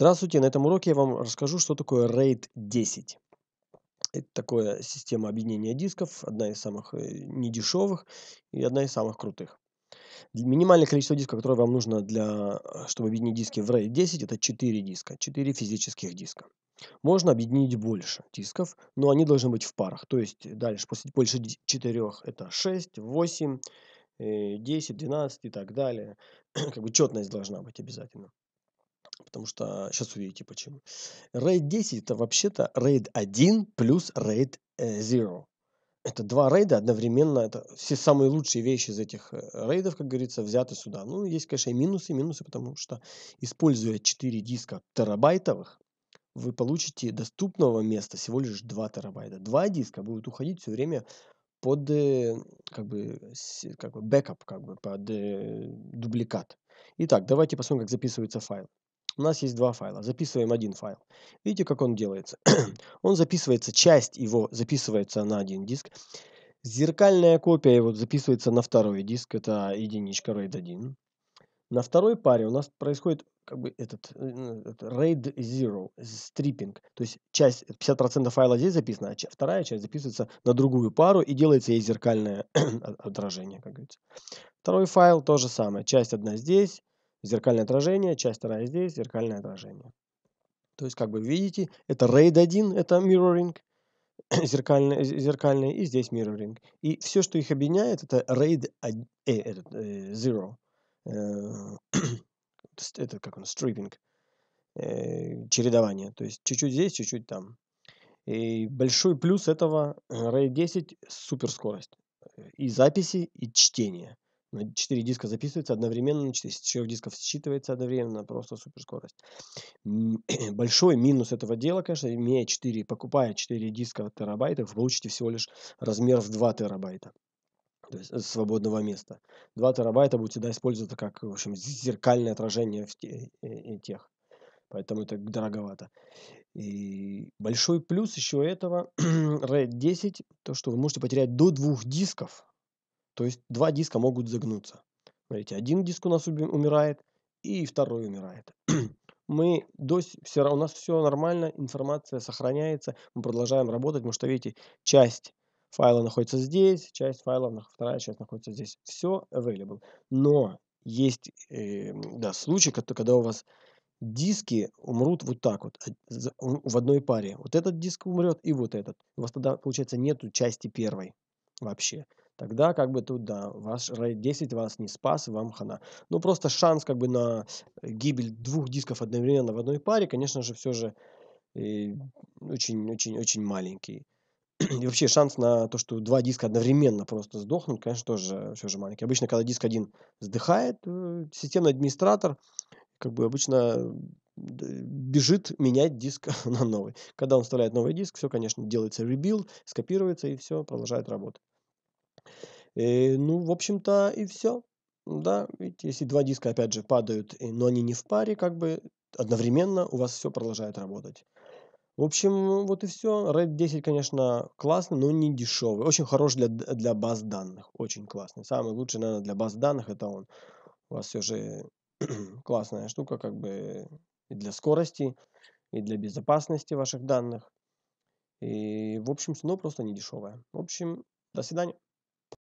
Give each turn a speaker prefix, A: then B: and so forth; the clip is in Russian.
A: Здравствуйте, на этом уроке я вам расскажу, что такое RAID 10. Это такая система объединения дисков, одна из самых э, недешевых и одна из самых крутых. Минимальное количество дисков, которое вам нужно, для, э, чтобы объединить диски в RAID 10, это 4 диска, 4 физических диска. Можно объединить больше дисков, но они должны быть в парах. То есть дальше, после больше 4 это 6, 8, 10, 12 и так далее. Как бы четность должна быть обязательно. Потому что сейчас а, увидите почему. RAID 10 это вообще-то RAID 1 плюс RAID 0. Э, это два рейда одновременно, это все самые лучшие вещи из этих э, рейдов, как говорится, взяты сюда. Ну, есть, конечно, и минусы, и минусы, потому что, используя 4 диска терабайтовых, вы получите доступного места всего лишь 2 терабайта. Два диска будут уходить все время под э, как бы, как бы бэкап, как бы под э, дубликат. Итак, давайте посмотрим, как записывается файл у нас есть два файла. Записываем один файл. Видите, как он делается? он записывается, часть его записывается на один диск. Зеркальная копия его записывается на второй диск. Это единичка RAID 1. На второй паре у нас происходит как бы этот, э, этот RAID Zero, стриппинг. То есть часть, 50% файла здесь записана, а вторая часть записывается на другую пару и делается ей зеркальное отражение, как говорится. Второй файл то же самое. Часть одна здесь, Зеркальное отражение, часть вторая здесь, зеркальное отражение. То есть, как бы видите, это RAID 1, это mirroring, зеркальный, зеркальный, и здесь mirroring. И все, что их объединяет, это RAID 0, э, э, э, это как он, стриппинг, чередование. То есть, чуть-чуть здесь, чуть-чуть там. И большой плюс этого RAID 10 – суперскорость и записи, и чтения. 4 диска записывается одновременно, 4 дисков считывается одновременно, просто суперскорость. Большой минус этого дела, конечно, имея 4, покупая 4 диска терабайта, вы получите всего лишь размер в 2 терабайта то есть э, свободного места. 2 терабайта будет всегда использоваться как, в общем, зеркальное отражение в э, э, тех. Поэтому это дороговато. И большой плюс еще этого RAID 10, то, что вы можете потерять до двух дисков то есть два диска могут загнуться. Смотрите, один диск у нас умирает, и второй умирает. Мы до, все, у нас все нормально, информация сохраняется, мы продолжаем работать, потому что, видите, часть файла находится здесь, часть файла, вторая часть находится здесь. Все available. Но есть э, да, случаи, когда у вас диски умрут вот так вот, э, в одной паре. Вот этот диск умрет и вот этот. У вас тогда, получается, нету части первой вообще тогда как бы тут, да, ваш RAID 10 вас не спас, вам хана. Ну, просто шанс как бы на э, гибель двух дисков одновременно в одной паре, конечно же, все же очень-очень-очень э, маленький. И вообще шанс на то, что два диска одновременно просто сдохнут, конечно, тоже все же маленький. Обычно, когда диск один сдыхает, э, системный администратор как бы обычно бежит менять диск на новый. Когда он вставляет новый диск, все, конечно, делается ребилд, скопируется и все продолжает работать. И, э, ну, в общем-то, и все. Да, ведь если два диска, опять же, падают, э, но они не в паре, как бы одновременно у вас все продолжает работать. В общем, вот и все. RAID 10, конечно, классный, но не дешевый. Очень хорош для, для баз данных. Очень классный. Самый лучший, наверное, для баз данных это он. У вас все же классная штука, как бы и для скорости, и для безопасности ваших данных. И, в общем, но просто не дешевая. В общем, до свидания.